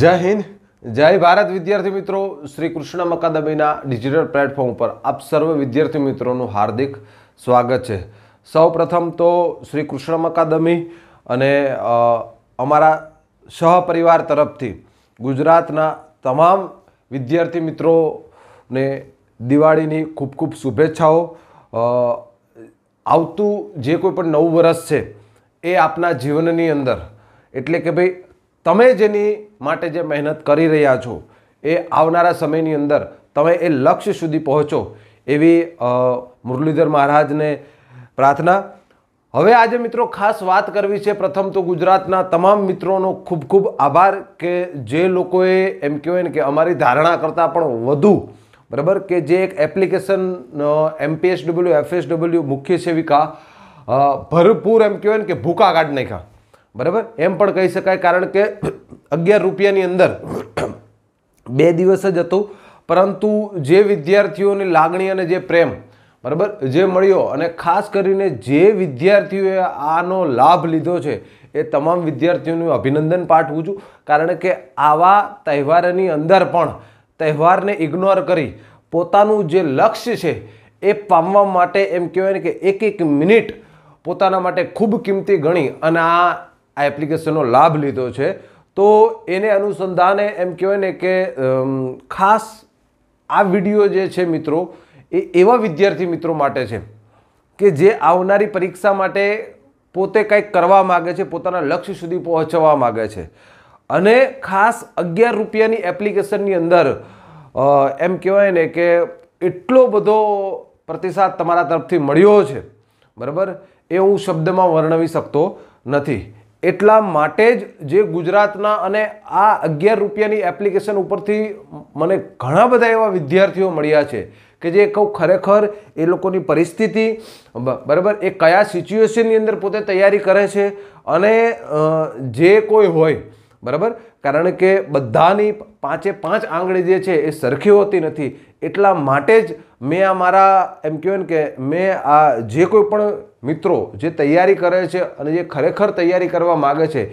જય હિન્દ જય ભારત વિદ્યાર્થી મિત્રો શ્રી કૃષ્ણ અકાદમીના ડિજિટલ પ્લેટફોર્મ પર આપ સર્વ વિદ્યાર્થી મિત્રોનું હાર્દિક સ્વાગત છે સૌ પ્રથમ તો શ્રી કૃષ્ણમ અકાદમી અને અમારા સહપરિવાર તરફથી ગુજરાતના તમામ વિદ્યાર્થી મિત્રોને દિવાળીની ખૂબ ખૂબ શુભેચ્છાઓ આવતું જે કોઈ પણ નવું વર્ષ છે એ આપના જીવનની અંદર એટલે કે ભાઈ તમે જેની માટે જે મહેનત કરી રહ્યા છો એ આવનારા સમયની અંદર તમે એ લક્ષ્ય સુધી પહોંચો એવી મુરલીધર મહારાજને પ્રાર્થના હવે આજે મિત્રો ખાસ વાત કરવી છે પ્રથમ તો ગુજરાતના તમામ મિત્રોનો ખૂબ ખૂબ આભાર કે જે લોકોએ એમ કહેવાય ને કે અમારી ધારણા કરતાં પણ વધુ બરાબર કે જે એક એપ્લિકેશન એમપીએસડબલ્યુ એફએસડબલ્યુ મુખ્ય સેવિકા ભરપૂર એમ કહેવાય ને કે ભૂકા કાઢ નાખ્યા બરાબર એમ પણ કહી શકાય કારણ કે અગિયાર રૂપિયાની અંદર બે દિવસ જ હતું પરંતુ જે વિદ્યાર્થીઓની લાગણી અને જે પ્રેમ બરાબર જે મળ્યો અને ખાસ કરીને જે વિદ્યાર્થીઓએ આનો લાભ લીધો છે એ તમામ વિદ્યાર્થીઓનું અભિનંદન પાઠવું છું કારણ કે આવા તહેવારની અંદર પણ તહેવારને ઇગ્નોર કરી પોતાનું જે લક્ષ્ય છે એ પામવા માટે એમ કહેવાય ને કે એક એક મિનિટ પોતાના માટે ખૂબ કિંમતી ગણી અને આ આ એપ્લિકેશનનો લાભ લીધો છે તો એને અનુસંધાને એમ કહેવાય ને કે ખાસ આ વિડીયો જે છે મિત્રો એ એવા વિદ્યાર્થી મિત્રો માટે છે કે જે આવનારી પરીક્ષા માટે પોતે કંઈક કરવા માગે છે પોતાના લક્ષ્ય સુધી પહોંચવા માગે છે અને ખાસ અગિયાર રૂપિયાની એપ્લિકેશનની અંદર એમ કહેવાય ને કે એટલો બધો પ્રતિસાદ તમારા તરફથી મળ્યો છે બરાબર એ હું શબ્દમાં વર્ણવી શકતો નથી એટલા માટે જ જે ગુજરાતના અને આ અગિયાર રૂપિયાની એપ્લિકેશન ઉપરથી મને ઘણા બધા એવા વિદ્યાર્થીઓ મળ્યા છે કે જે કહું ખરેખર એ લોકોની પરિસ્થિતિ બરાબર એ કયા સિચ્યુએશનની અંદર પોતે તૈયારી કરે છે અને જે કોઈ હોય બરાબર કારણ કે બધાની પાંચે પાંચ આંગળી જે છે એ સરખી હોતી નથી એટલા માટે જ મેં આ મારા એમ કહેવાય ને કે મેં આ જે કોઈ પણ મિત્રો જે તૈયારી કરે છે અને જે ખરેખર તૈયારી કરવા માગે છે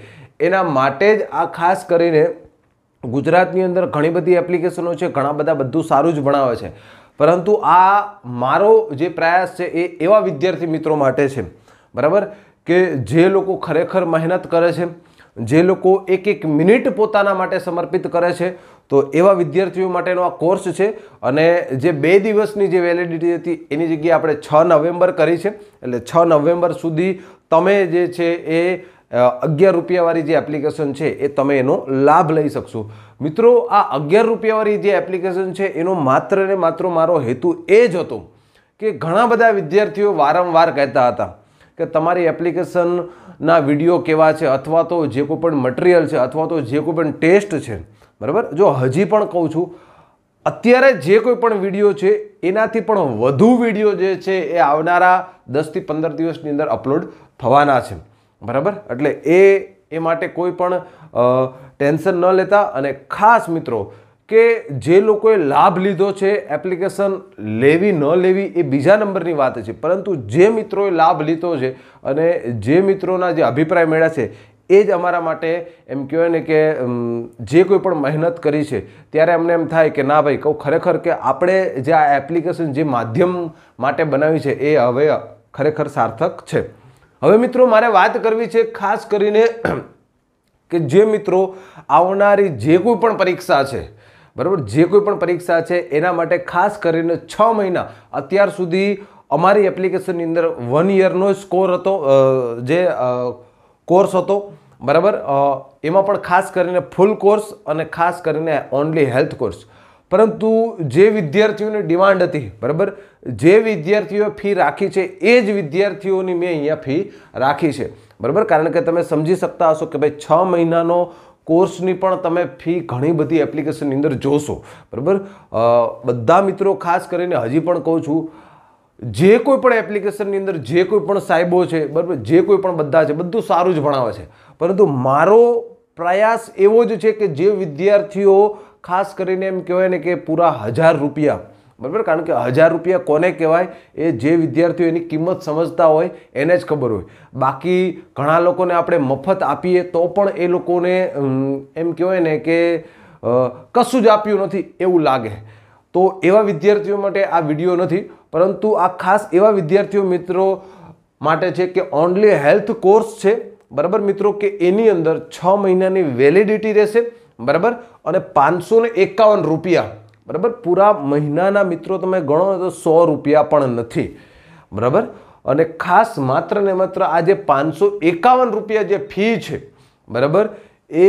એના માટે જ આ ખાસ કરીને ગુજરાતની અંદર ઘણી બધી એપ્લિકેશનો છે ઘણા બધા બધું સારું જ ભણાવે છે પરંતુ આ મારો જે પ્રયાસ છે એ એવા વિદ્યાર્થી મિત્રો માટે છે બરાબર કે જે લોકો ખરેખર મહેનત કરે છે જે લોકો એક એક મિનિટ પોતાના માટે સમર્પિત કરે છે તો એવા વિદ્યાર્થીઓ માટેનો આ કોર્સ છે અને જે બે દિવસની જે વેલિડિટી હતી એની જગ્યાએ આપણે છ નવેમ્બર કરી છે એટલે છ નવેમ્બર સુધી તમે જે છે એ અગિયાર રૂપિયાવાળી જે એપ્લિકેશન છે એ તમે એનો લાભ લઈ શકશો મિત્રો આ અગિયાર રૂપિયાવાળી જે એપ્લિકેશન છે એનો માત્ર ને માત્ર મારો હેતુ એ જ હતો કે ઘણા બધા વિદ્યાર્થીઓ વારંવાર કહેતા હતા કે તમારી એપ્લિકેશનના વિડીયો કેવા છે અથવા તો જે કોઈ પણ મટિરિયલ છે અથવા તો જે કોઈ પણ ટેસ્ટ છે બરાબર જો હજી પણ કહું છું અત્યારે જે કોઈ પણ વિડીયો છે એનાથી પણ વધુ વિડીયો જે છે એ આવનારા દસથી પંદર દિવસની અંદર અપલોડ થવાના છે બરાબર એટલે એ એ માટે કોઈ પણ ટેન્શન ન લેતા અને ખાસ મિત્રો કે જે લોકોએ લાભ લીધો છે એપ્લિકેશન લેવી ન લેવી એ બીજા નંબરની વાત છે પરંતુ જે મિત્રોએ લાભ લીધો છે અને જે મિત્રોના જે અભિપ્રાય મળ્યા છે એ જ અમારા માટે એમ કહેવાય ને કે જે કોઈ પણ મહેનત કરી છે ત્યારે અમને એમ થાય કે ના ભાઈ કહું ખરેખર કે આપણે જે આ એપ્લિકેશન જે માધ્યમ માટે બનાવી છે એ હવે ખરેખર સાર્થક છે હવે મિત્રો મારે વાત કરવી છે ખાસ કરીને કે જે મિત્રો આવનારી જે કોઈ પણ પરીક્ષા છે બરાબર જે કોઈ પણ પરીક્ષા છે એના માટે ખાસ કરીને છ મહિના અત્યાર સુધી અમારી એપ્લિકેશનની અંદર વન યરનો સ્કોર હતો જે કોર્સ હતો બરાબર એમાં પણ ખાસ કરીને ફૂલ કોર્સ અને ખાસ કરીને ઓનલી હેલ્થ કોર્સ પરંતુ જે વિદ્યાર્થીઓની ડિમાન્ડ હતી બરાબર જે વિદ્યાર્થીઓ ફી રાખી છે એ જ વિદ્યાર્થીઓની મેં અહીંયા ફી રાખી છે બરાબર કારણ કે તમે સમજી શકતા હશો કે ભાઈ છ મહિનાનો કોર્સની પણ તમે ફી ઘણી બધી એપ્લિકેશનની અંદર જોશો બરાબર બધા મિત્રો ખાસ કરીને હજી પણ કહું છું જે કોઈ પણ એપ્લિકેશનની અંદર જે કોઈ પણ સાહેબો છે બરાબર જે કોઈ પણ બધા છે બધું સારું જ ભણાવે છે પરંતુ મારો પ્રયાસ એવો જ છે કે જે વિદ્યાર્થીઓ ખાસ કરીને એમ કહેવાય ને કે પૂરા હજાર રૂપિયા બરાબર કારણ કે હજાર રૂપિયા કોને કહેવાય એ જે વિદ્યાર્થીઓ એની કિંમત સમજતા હોય એને જ ખબર હોય બાકી ઘણા લોકોને આપણે મફત આપીએ તો પણ એ લોકોને એમ કહેવાય ને કે કશું જ આપ્યું નથી એવું લાગે તો એવા વિદ્યાર્થીઓ માટે આ વિડીયો નથી પરંતુ આ ખાસ એવા વિદ્યાર્થીઓ મિત્રો માટે છે કે ઓનલી હેલ્થ કોર્સ છે બરાબર મિત્રો કે એની અંદર છ મહિનાની વેલિડિટી રહેશે બરાબર અને પાંચસો એકાવન રૂપિયા બરાબર પૂરા મહિનાના મિત્રો તમે ગણો તો સો રૂપિયા પણ નથી બરાબર અને ખાસ માત્ર ને માત્ર આ જે પાંચસો એકાવન રૂપિયા જે ફી છે બરાબર એ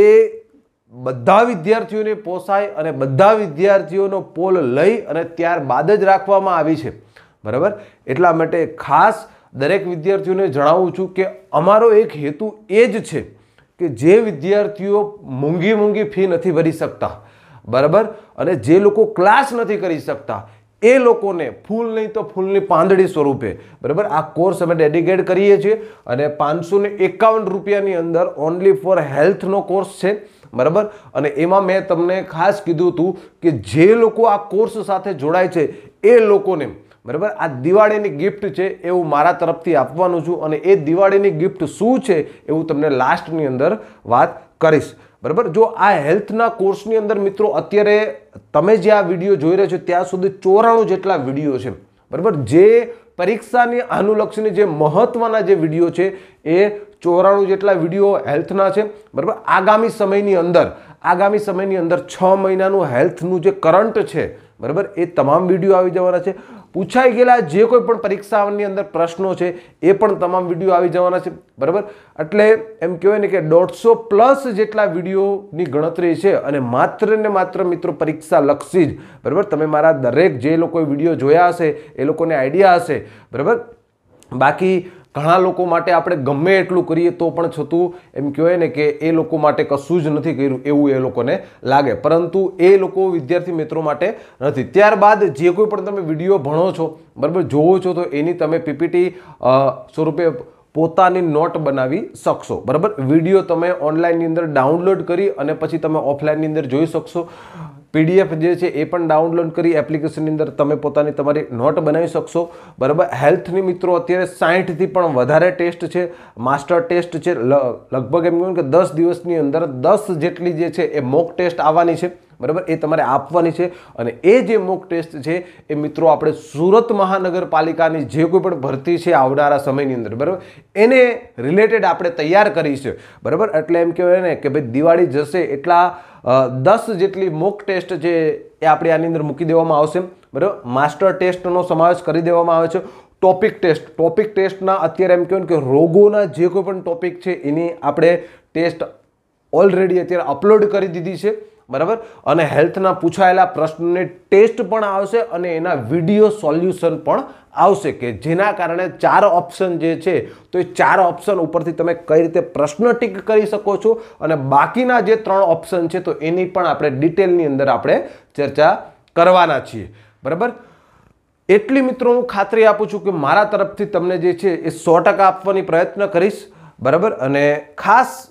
બધા વિદ્યાર્થીઓને પોસાય અને બધા વિદ્યાર્થીઓનો પોલ લઈ અને ત્યારબાદ જ રાખવામાં આવી છે બરાબર એટલા માટે ખાસ દરેક વિદ્યાર્થીઓને જણાવું છું કે અમારો એક હેતુ એ જ છે કે જે વિદ્યાર્થીઓ મોંઘી મોંઘી ફી નથી ભરી શકતા બરાબર અને જે લોકો ક્લાસ નથી કરી શકતા એ લોકોને ફૂલ નહીં તો ફૂલની પાંદડી સ્વરૂપે બરાબર આ કોર્સ અમે ડેડિકેટ કરીએ છીએ અને પાંચસો ને એકાવન રૂપિયાની અંદર ઓનલી ફોર હેલ્થનો કોર્સ છે બરાબર અને એમાં મેં તમને ખાસ કીધું હતું કે જે લોકો આ કોર્સ સાથે જોડાય છે એ લોકોને બરાબર આ દિવાળીની ગિફ્ટ છે એવું મારા તરફથી આપવાનું છું અને એ દિવાળીની ગિફ્ટ શું છે એવું તમને લાસ્ટની અંદર વાત કરીશ બરાબર જો આ હેલ્થના કોર્સની અંદર મિત્રો અત્યારે તમે જે આ વિડીયો જોઈ રહ્યા છો ત્યાં સુધી ચોરાણું જેટલા વિડીયો છે બરાબર જે પરીક્ષાને અનુલક્ષીને જે મહત્ત્વના જે વિડીયો છે એ ચોરાણું જેટલા વિડીયો હેલ્થના છે બરાબર આગામી સમયની અંદર આગામી સમયની અંદર છ મહિનાનું હેલ્થનું જે કરંટ છે બરાબર એ તમામ વિડીયો આવી જવાના છે પૂછાઈ ગયેલા જે કોઈ પણ પરીક્ષાની અંદર પ્રશ્નો છે એ પણ તમામ વિડીયો આવી જવાના છે બરાબર એટલે એમ કહેવાય ને કે દોઢસો પ્લસ જેટલા વિડીયોની ગણતરી છે અને માત્ર ને માત્ર મિત્રો પરીક્ષા લક્ષી જ બરાબર તમે મારા દરેક જે લોકોએ વિડીયો જોયા હશે એ લોકોને આઈડિયા હશે બરાબર બાકી ઘણા લોકો માટે આપણે ગમે એટલું કરીએ તો પણ છતું એમ કહેવાય ને કે એ લોકો માટે કશું જ નથી કર્યું એવું એ લોકોને લાગે પરંતુ એ લોકો વિદ્યાર્થી મિત્રો માટે નથી ત્યારબાદ જે કોઈ પણ તમે વિડીયો ભણો છો બરાબર જોવો છો તો એની તમે પીપીટી સ્વરૂપે પોતાની નોટ બનાવી શકશો બરાબર વિડીયો તમે ઓનલાઈનની અંદર ડાઉનલોડ કરી અને પછી તમે ઓફલાઈનની અંદર જોઈ શકશો પીડીએફ જે છે એ પણ ડાઉનલોડ કરી એપ્લિકેશનની અંદર તમે પોતાની તમારી નોટ બનાવી શકશો બરાબર હેલ્થની મિત્રો અત્યારે સાહીઠથી પણ વધારે ટેસ્ટ છે માસ્ટર ટેસ્ટ છે લગભગ એમ કહ્યું કે દસ દિવસની અંદર દસ જેટલી જે છે એ મોક ટેસ્ટ આવવાની છે બરાબર એ તમારે આપવાની છે અને એ જે મોક ટેસ્ટ છે એ મિત્રો આપણે સુરત મહાનગરપાલિકાની જે કોઈ પણ ભરતી છે આવનારા સમયની અંદર બરાબર એને રિલેટેડ આપણે તૈયાર કરી છે બરાબર એટલે એમ કહેવાય ને કે ભાઈ દિવાળી જશે એટલા દસ જેટલી મોક ટેસ્ટ જે એ આપણે આની અંદર મૂકી દેવામાં આવશે બરાબર માસ્ટર ટેસ્ટનો સમાવેશ કરી દેવામાં આવે છે ટોપિક ટેસ્ટ ટોપિક ટેસ્ટના અત્યારે એમ કહેવાય કે રોગોના જે કોઈ પણ ટોપિક છે એની આપણે ટેસ્ટ ઓલરેડી અત્યારે અપલોડ કરી દીધી છે બરાબર અને હેલ્થના પૂછાયેલા પ્રશ્નને ટેસ્ટ પણ આવશે અને એના વિડીયો સોલ્યુશન પણ આવશે કે જેના કારણે ચાર ઓપ્શન જે છે તો એ ચાર ઓપ્શન ઉપરથી તમે કઈ રીતે પ્રશ્ન ટીક કરી શકો છો અને બાકીના જે ત્રણ ઓપ્શન છે તો એની પણ આપણે ડિટેલની અંદર આપણે ચર્ચા કરવાના છીએ બરાબર એટલી મિત્રો હું ખાતરી આપું છું કે મારા તરફથી તમને જે છે એ સો ટકા આપવાની પ્રયત્ન કરીશ બરાબર અને ખાસ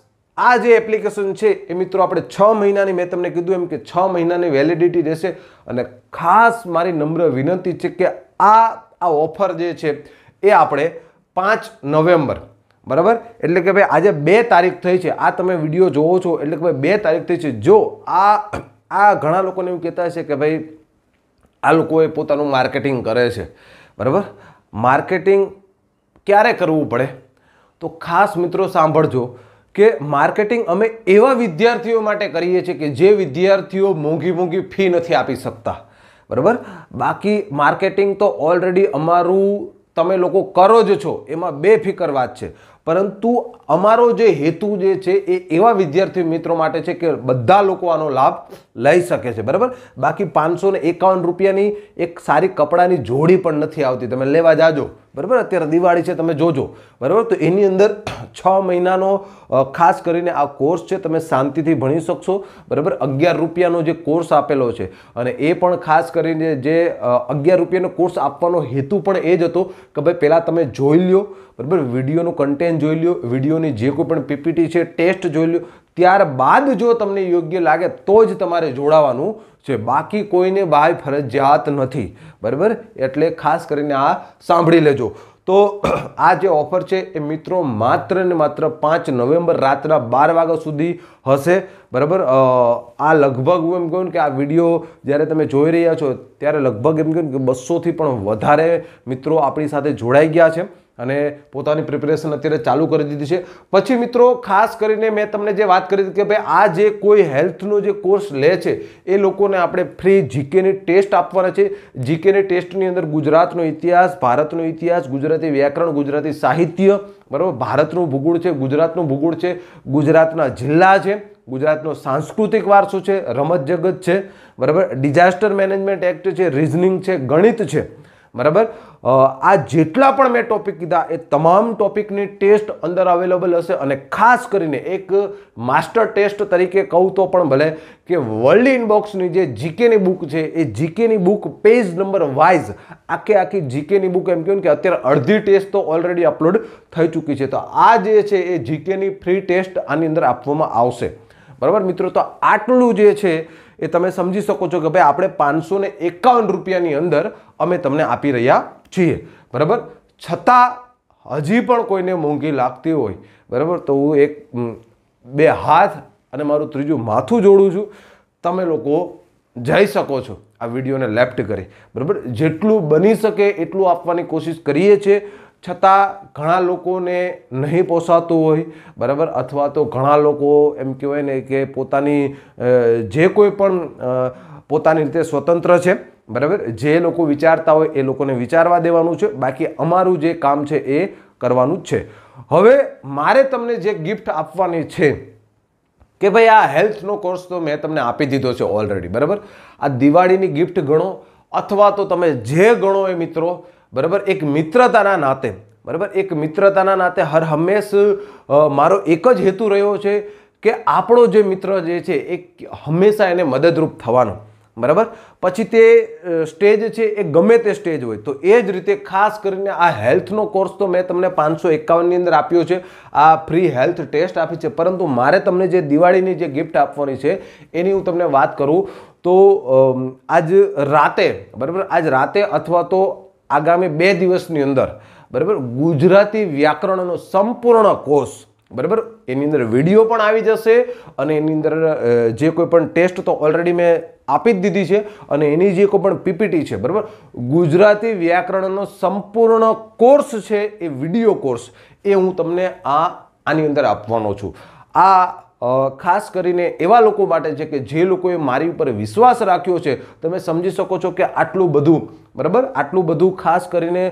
આ જે એપ્લિકેશન છે એ મિત્રો આપણે છ મહિનાની મેં તમને કીધું એમ કે છ મહિનાની વેલિડિટી રહેશે અને ખાસ મારી નમ્ર વિનંતી છે કે આ આ ઓફર જે છે એ આપણે પાંચ નવેમ્બર બરાબર એટલે કે ભાઈ આજે બે તારીખ થઈ છે આ તમે વિડીયો જોવો છો એટલે કે ભાઈ બે તારીખ થઈ છે જો આ આ ઘણા લોકોને એવું કહેતા છે કે ભાઈ આ લોકોએ પોતાનું માર્કેટિંગ કરે છે બરાબર માર્કેટિંગ ક્યારે કરવું પડે તો ખાસ મિત્રો સાંભળજો કે માર્કેટિંગ અમે એવા વિદ્યાર્થીઓ માટે કરીએ છીએ કે જે વિદ્યાર્થીઓ મોંઘી મોંઘી ફી નથી આપી શકતા બરાબર બાકી માર્કેટિંગ તો ઓલરેડી અમારું તમે લોકો કરો જ છો એમાં બેફિકર વાત છે પરંતુ અમારો જે હેતુ જે છે એ એવા વિદ્યાર્થી મિત્રો માટે છે કે બધા લોકો આનો લાભ લઈ શકે છે બરાબર બાકી પાંચસો એકાવન રૂપિયાની એક સારી કપડાની જોડી પણ નથી આવતી તમે લેવા જાજો બરાબર અત્યારે દિવાળી છે તમે જોજો બરાબર તો એની અંદર છ મહિનાનો ખાસ કરીને આ કોર્સ છે તમે શાંતિથી ભણી શકશો બરાબર અગિયાર રૂપિયાનો જે કોર્સ આપેલો છે અને એ પણ ખાસ કરીને જે અગિયાર રૂપિયાનો કોર્સ આપવાનો હેતુ પણ એ જ હતો કે ભાઈ પહેલાં તમે જોઈ લ્યો બરાબર વિડીયોનું કન્ટેન્ટ ગાઈડલાઇન જોઈ લ્યો વિડીયોની જે કોઈ પણ પીપીટી છે ટેસ્ટ જોઈ લ્યો ત્યારબાદ જો તમને યોગ્ય લાગે તો જ તમારે જોડાવાનું છે બાકી કોઈને બહાર ફરજિયાત નથી બરાબર એટલે ખાસ કરીને આ સાંભળી લેજો તો આ જે ઓફર છે એ મિત્રો માત્ર ને માત્ર પાંચ નવેમ્બર રાતના બાર વાગ્યા સુધી હશે બરાબર આ લગભગ હું એમ કહું કે આ વિડીયો જ્યારે તમે જોઈ રહ્યા છો ત્યારે લગભગ એમ કહ્યું કે બસોથી પણ વધારે મિત્રો આપણી સાથે જોડાઈ ગયા છે અને પોતાની પ્રિપેરેશન અત્યારે ચાલુ કરી દીધી છે પછી મિત્રો ખાસ કરીને મેં તમને જે વાત કરી હતી કે ભાઈ આ જે કોઈ હેલ્થનો જે કોર્સ લે છે એ લોકોને આપણે ફ્રી જીકેની ટેસ્ટ આપવાના છે જીકેની ટેસ્ટની અંદર ગુજરાતનો ઇતિહાસ ભારતનો ઇતિહાસ ગુજરાતી વ્યાકરણ ગુજરાતી સાહિત્ય બરાબર ભારતનું ભૂગોળ છે ગુજરાતનું ભૂગોળ છે ગુજરાતના જિલ્લા છે ગુજરાતનો સાંસ્કૃતિક વારસો છે રમત જગત છે બરાબર ડિઝાસ્ટર મેનેજમેન્ટ એક્ટ છે રિઝનિંગ છે ગણિત છે બરાબર આ જેટલા પણ મેં ટોપિક કીધા એ તમામ ટોપિકની ટેસ્ટ અંદર અવેલેબલ હશે અને ખાસ કરીને એક માસ્ટર ટેસ્ટ તરીકે કહું તો પણ ભલે કે વર્લ્ડ ઇનબોક્સની જે જીકેની બુક છે એ જીકેની બુક પેજ નંબર વાઇઝ આખે આખી જીકેની બુક એમ કહ્યું કે અત્યારે અડધી ટેસ્ટ તો ઓલરેડી અપલોડ થઈ ચૂકી છે તો આ જે છે એ જીકેની ફ્રી ટેસ્ટ આની અંદર આપવામાં આવશે બરાબર મિત્રો તો આટલું જે છે એ તમે સમજી શકો છો કે ભાઈ આપણે પાંચસો ને એકાવન રૂપિયાની અંદર અમે તમને આપી રહ્યા છીએ બરાબર છતાં હજી પણ કોઈને મોંઘી લાગતી હોય બરાબર તો હું એક બે હાથ અને મારું ત્રીજું માથું જોડું છું તમે લોકો જઈ શકો છો આ વિડીયોને લેફ્ટ કરી બરાબર જેટલું બની શકે એટલું આપવાની કોશિશ કરીએ છીએ છતાં ઘણા લોકોને નહીં પોસાતું હોય બરાબર અથવા તો ઘણા લોકો એમ કહેવાય ને કે પોતાની જે કોઈ પણ પોતાની રીતે સ્વતંત્ર છે બરાબર જે લોકો વિચારતા હોય એ લોકોને વિચારવા દેવાનું છે બાકી અમારું જે કામ છે એ કરવાનું જ છે હવે મારે તમને જે ગિફ્ટ આપવાની છે કે ભાઈ આ હેલ્થનો કોર્સ તો મેં તમને આપી દીધો છે ઓલરેડી બરાબર આ દિવાળીની ગિફ્ટ ગણો અથવા તો તમે જે ગણો એ મિત્રો બરાબર એક મિત્રતાના નાતે બરાબર એક મિત્રતાના નાતે હર હંમેશ મારો એક જ હેતુ રહ્યો છે કે આપણો જે મિત્ર જે છે એ હંમેશા એને મદદરૂપ થવાનો બરાબર પછી તે સ્ટેજ છે એ ગમે તે સ્ટેજ હોય તો એ જ રીતે ખાસ કરીને આ હેલ્થનો કોર્સ તો મેં તમને પાંચસો એકાવનની અંદર આપ્યો છે આ ફ્રી હેલ્થ ટેસ્ટ આપી છે પરંતુ મારે તમને જે દિવાળીની જે ગિફ્ટ આપવાની છે એની હું તમને વાત કરું તો આજ રાતે બરાબર આજ રાતે અથવા તો આગામી બે દિવસની અંદર બરાબર ગુજરાતી વ્યાકરણનો સંપૂર્ણ કોર્સ બરાબર એની અંદર વિડીયો પણ આવી જશે અને એની અંદર જે કોઈ પણ ટેસ્ટ તો ઓલરેડી મેં આપી જ દીધી છે અને એની જે કોઈ પણ પીપીટી છે બરાબર ગુજરાતી વ્યાકરણનો સંપૂર્ણ કોર્સ છે એ વિડીયો કોર્સ એ હું તમને આ આની અંદર આપવાનો છું આ ખાસ કરીને એવા લોકો માટે છે કે જે લોકોએ મારી ઉપર વિશ્વાસ રાખ્યો છે તમે સમજી શકો છો કે આટલું બધું બરાબર આટલું બધું ખાસ કરીને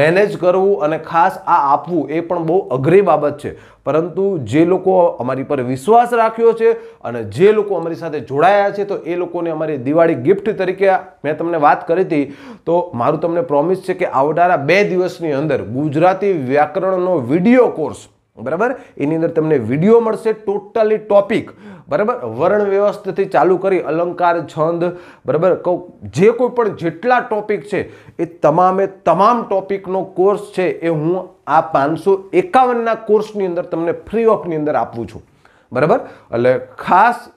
મેનેજ કરવું અને ખાસ આ આપવું એ પણ બહુ અઘરી બાબત છે પરંતુ જે લોકો અમારી પર વિશ્વાસ રાખ્યો છે અને જે લોકો અમારી સાથે જોડાયા છે તો એ લોકોને અમારી દિવાળી ગિફ્ટ તરીકે મેં તમને વાત કરી હતી તો મારું તમને પ્રોમિસ છે કે આવનારા બે દિવસની અંદર ગુજરાતી વ્યાકરણનો વિડીયો કોર્સ બરાબર એની અંદર તમને વિડીયો મળશે ટોટલી ટોપિક બરાબર વર્ણ વ્યવસ્થાથી ચાલુ કરી અલંકાર છંદ બરાબર કહું જે કોઈ પણ જેટલા ટોપિક છે એ તમામે તમામ ટોપિકનો કોર્સ છે એ હું આ પાંચસો એકાવનના કોર્સની અંદર તમને ફ્રી ઓફની અંદર આપું છું બરાબર એટલે ખાસ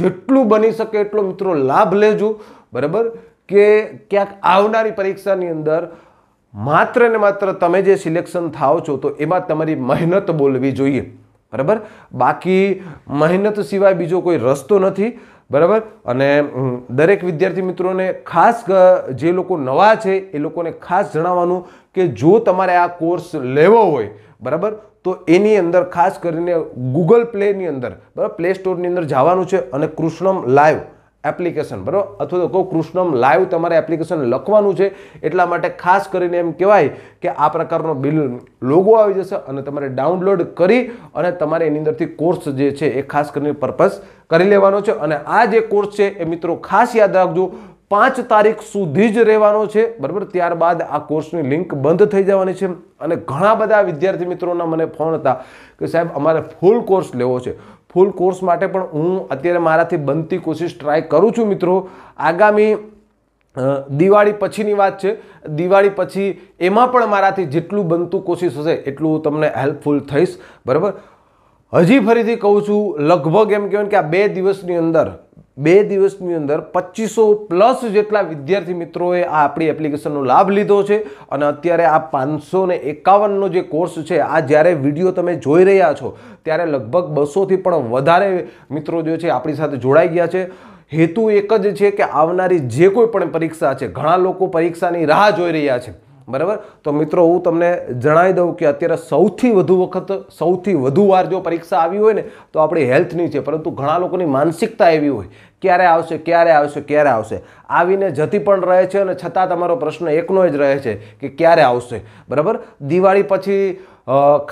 જેટલું બની શકે એટલો મિત્રો લાભ લેજો બરાબર કે ક્યાંક આવનારી પરીક્ષાની અંદર માત્ર ને માત્ર તમે જે સિલેક્શન થાઓ છો તો એમાં તમારી મહેનત બોલવી જોઈએ બરાબર બાકી મહેનત સિવાય બીજો કોઈ રસ્તો નથી બરાબર અને દરેક વિદ્યાર્થી મિત્રોને ખાસ જે લોકો નવા છે એ લોકોને ખાસ જણાવવાનું કે જો તમારે આ કોર્સ લેવો હોય બરાબર તો એની અંદર ખાસ કરીને ગૂગલ પ્લેની અંદર બરાબર પ્લે સ્ટોરની અંદર જવાનું છે અને કૃષ્ણમ લાઈવ એપ્લિકેશન બરાબર અથવા તો કહો કૃષ્ણમ લાઈવ તમારે એપ્લિકેશન લખવાનું છે એટલા માટે ખાસ કરીને એમ કહેવાય કે આ પ્રકારનો બિલ લોગો આવી જશે અને તમારે ડાઉનલોડ કરી અને તમારે એની અંદરથી કોર્સ જે છે એ ખાસ કરીને પર્પઝ કરી લેવાનો છે અને આ જે કોર્સ છે એ મિત્રો ખાસ યાદ રાખજો પાંચ તારીખ સુધી જ રહેવાનો છે બરાબર ત્યારબાદ આ કોર્સની લિંક બંધ થઈ જવાની છે અને ઘણા બધા વિદ્યાર્થી મિત્રોના મને ફોન હતા કે સાહેબ અમારે ફૂલ કોર્સ લેવો છે ફૂલ કોર્સ માટે પણ હું અત્યારે મારાથી બનતી કોશિશ ટ્રાય કરું છું મિત્રો આગામી દિવાળી પછીની વાત છે દિવાળી પછી એમાં પણ મારાથી જેટલું બનતું કોશિશ હશે એટલું હું તમને હેલ્પફુલ થઈશ બરાબર હજી ફરીથી કહું છું લગભગ એમ કહેવાય કે આ બે દિવસની અંદર બે દિવસની અંદર પચીસો પ્લસ જેટલા વિદ્યાર્થી મિત્રોએ આ આપણી એપ્લિકેશનનો લાભ લીધો છે અને અત્યારે આ પાંચસો ને એકાવનનો જે કોર્સ છે આ જ્યારે વિડીયો તમે જોઈ રહ્યા છો ત્યારે લગભગ બસોથી પણ વધારે મિત્રો જે છે આપણી સાથે જોડાઈ ગયા છે હેતુ એક જ છે કે આવનારી જે કોઈ પણ પરીક્ષા છે ઘણા લોકો પરીક્ષાની રાહ જોઈ રહ્યા છે બરાબર તો મિત્રો હું તમને જણાવી દઉં કે અત્યારે સૌથી વધુ વખત સૌથી વધુ વાર જો પરીક્ષા આવી હોય ને તો આપણી હેલ્થની છે પરંતુ ઘણા લોકોની માનસિકતા એવી હોય ક્યારે આવશે ક્યારે આવશે ક્યારે આવશે આવીને જતી પણ રહે છે અને છતાં તમારો પ્રશ્ન એકનો જ રહે છે કે ક્યારે આવશે બરાબર દિવાળી પછી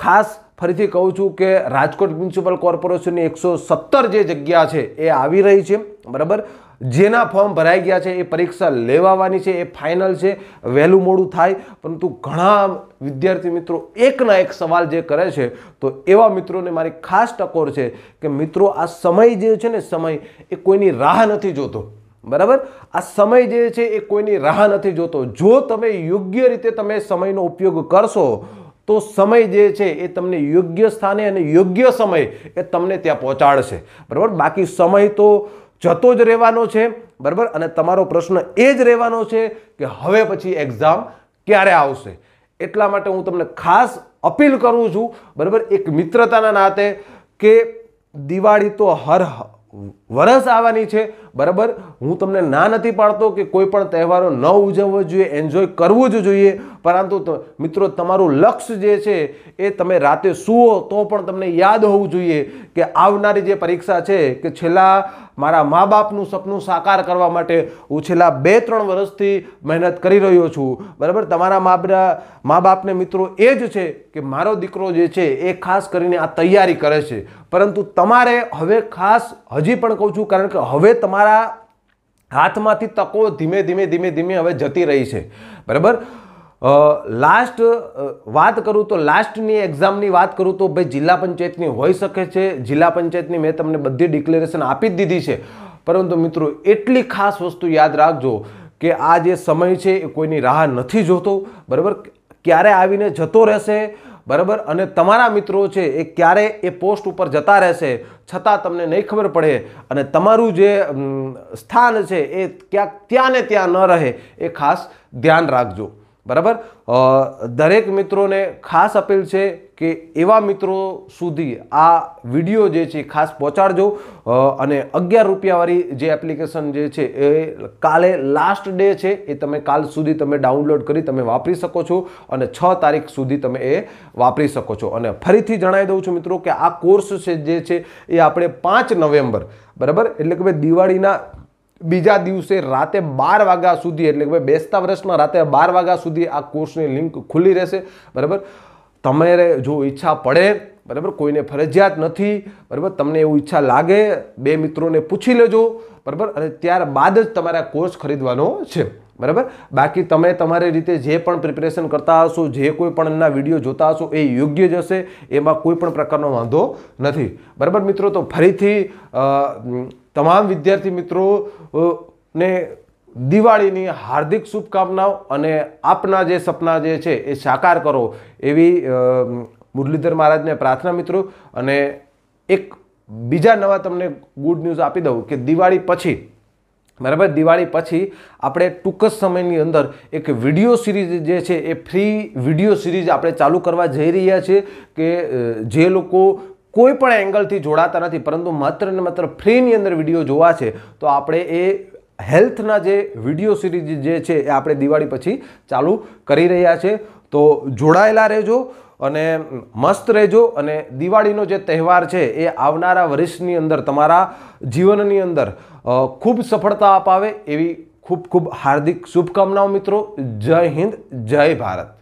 ખાસ ફરીથી કહું છું કે રાજકોટ મ્યુનિસિપલ કોર્પોરેશનની એકસો સત્તર જે જગ્યા છે એ આવી રહી છે બરાબર જેના ફોર્મ ભરાઈ ગયા છે એ પરીક્ષા લેવાવાની છે એ ફાઇનલ છે વહેલું મોડું થાય પરંતુ ઘણા વિદ્યાર્થી મિત્રો એકના એક સવાલ જે કરે છે તો એવા મિત્રોને મારી ખાસ ટકોર છે કે મિત્રો આ સમય જે છે ને સમય એ કોઈની રાહ નથી જોતો બરાબર આ સમય જે છે એ કોઈની રાહ નથી જોતો જો તમે યોગ્ય રીતે તમે સમયનો ઉપયોગ કરશો તો સમય જે છે એ તમને યોગ્ય સ્થાને અને યોગ્ય સમય એ તમને ત્યાં પહોંચાડશે બરાબર બાકી સમય તો જતો જ રહેવાનો છે બરાબર અને તમારો પ્રશ્ન એ જ રહેવાનો છે કે હવે પછી એક્ઝામ ક્યારે આવશે એટલા માટે હું તમને ખાસ અપીલ કરું છું બરાબર એક મિત્રતાના નાતે કે દિવાળી તો હર વરસ આવવાની છે બરાબર હું તમને ના નથી પાડતો કે કોઈ પણ તહેવારો ન ઉજવવો જોઈએ એન્જોય કરવું જ જોઈએ પરંતુ મિત્રો તમારું લક્ષ્ય જે છે એ તમે રાતે સુઓ તો પણ તમને યાદ હોવું જોઈએ કે આવનારી જે પરીક્ષા છે કે છેલ્લા મારા મા બાપનું સપનું સાકાર કરવા માટે હું છેલ્લા બે ત્રણ વર્ષથી મહેનત કરી રહ્યો છું બરાબર તમારા મા મા બાપને મિત્રો એ જ છે કે મારો દીકરો જે છે એ ખાસ કરીને આ તૈયારી કરે છે પરંતુ તમારે હવે ખાસ હજી પણ કહું છું કારણ કે હવે તમારા હાથમાંથી તકો ધીમે ધીમે ધીમે ધીમે હવે જતી રહી છે બરાબર લાસ્ટ વાત કરું તો લાસ્ટની એક્ઝામની વાત કરું તો ભાઈ જિલ્લા પંચાયતની હોઈ શકે છે જિલ્લા પંચાયતની મેં તમને બધી ડિક્લેરેશન આપી જ દીધી છે પરંતુ મિત્રો એટલી ખાસ વસ્તુ યાદ રાખજો કે આ જે સમય છે એ કોઈની રાહ નથી જોતો બરાબર ક્યારે આવીને જતો રહેશે બરાબર અને તમારા મિત્રો છે એ ક્યારે એ પોસ્ટ ઉપર જતા રહેશે છતાં તમને નહીં ખબર પડે અને તમારું જે સ્થાન છે એ ક્યાંક ત્યાં ને ત્યાં ન રહે એ ખાસ ધ્યાન રાખજો બરાબર દરેક મિત્રોને ખાસ અપીલ છે કે એવા મિત્રો સુધી આ વિડીયો જે છે ખાસ પહોંચાડજો અને અગિયાર રૂપિયાવાળી જે એપ્લિકેશન જે છે એ કાલે લાસ્ટ ડે છે એ તમે કાલ સુધી તમે ડાઉનલોડ કરી તમે વાપરી શકો છો અને છ તારીખ સુધી તમે એ વાપરી શકો છો અને ફરીથી જણાવી દઉં છું મિત્રો કે આ કોર્સ છે જે છે એ આપણે પાંચ નવેમ્બર બરાબર એટલે કે ભાઈ દિવાળીના બીજા દિવસે રાતે બાર વાગ્યા સુધી એટલે કે બેસતા વર્ષમાં રાતે બાર વાગ્યા સુધી આ કોર્સની લિંક ખુલ્લી રહેશે બરાબર તમારે જો ઈચ્છા પડે બરાબર કોઈને ફરજિયાત નથી બરાબર તમને એવું ઈચ્છા લાગે બે મિત્રોને પૂછી લેજો બરાબર અને ત્યારબાદ જ તમારે કોર્સ ખરીદવાનો છે બરાબર બાકી તમે તમારી રીતે જે પણ પ્રિપેરેશન કરતા હશો જે કોઈ પણ એમના વિડીયો જોતા હશો એ યોગ્ય જ હશે એમાં કોઈ પણ પ્રકારનો વાંધો નથી બરાબર મિત્રો તો ફરીથી તમામ વિદ્યાર્થી મિત્રોને દિવાળીની હાર્દિક શુભકામનાઓ અને આપના જે સપના જે છે એ સાકાર કરો એવી મુરલીધર મહારાજને પ્રાર્થના મિત્રો અને એક બીજા નવા તમને ગુડ ન્યૂઝ આપી દઉં કે દિવાળી પછી બરાબર દિવાળી પછી આપણે ટૂંક જ સમયની અંદર એક વિડીયો સિરીઝ જે છે એ ફ્રી વિડીયો સિરીઝ આપણે ચાલુ કરવા જઈ રહ્યા છીએ કે જે લોકો કોઈ પણ એંગલથી જોડાતા નથી પરંતુ માત્ર ને માત્ર ફ્રીની અંદર વિડીયો જોવા છે તો આપણે એ હેલ્થના જે વિડીયો સિરીઝ જે છે એ આપણે દિવાળી પછી ચાલુ કરી રહ્યા છે તો જોડાયેલા રહેજો અને મસ્ત રહેજો અને દિવાળીનો જે તહેવાર છે એ આવનારા વર્ષની અંદર તમારા જીવનની અંદર ખૂબ સફળતા અપાવે એવી ખૂબ ખૂબ હાર્દિક શુભકામનાઓ મિત્રો જય હિન્દ જય ભારત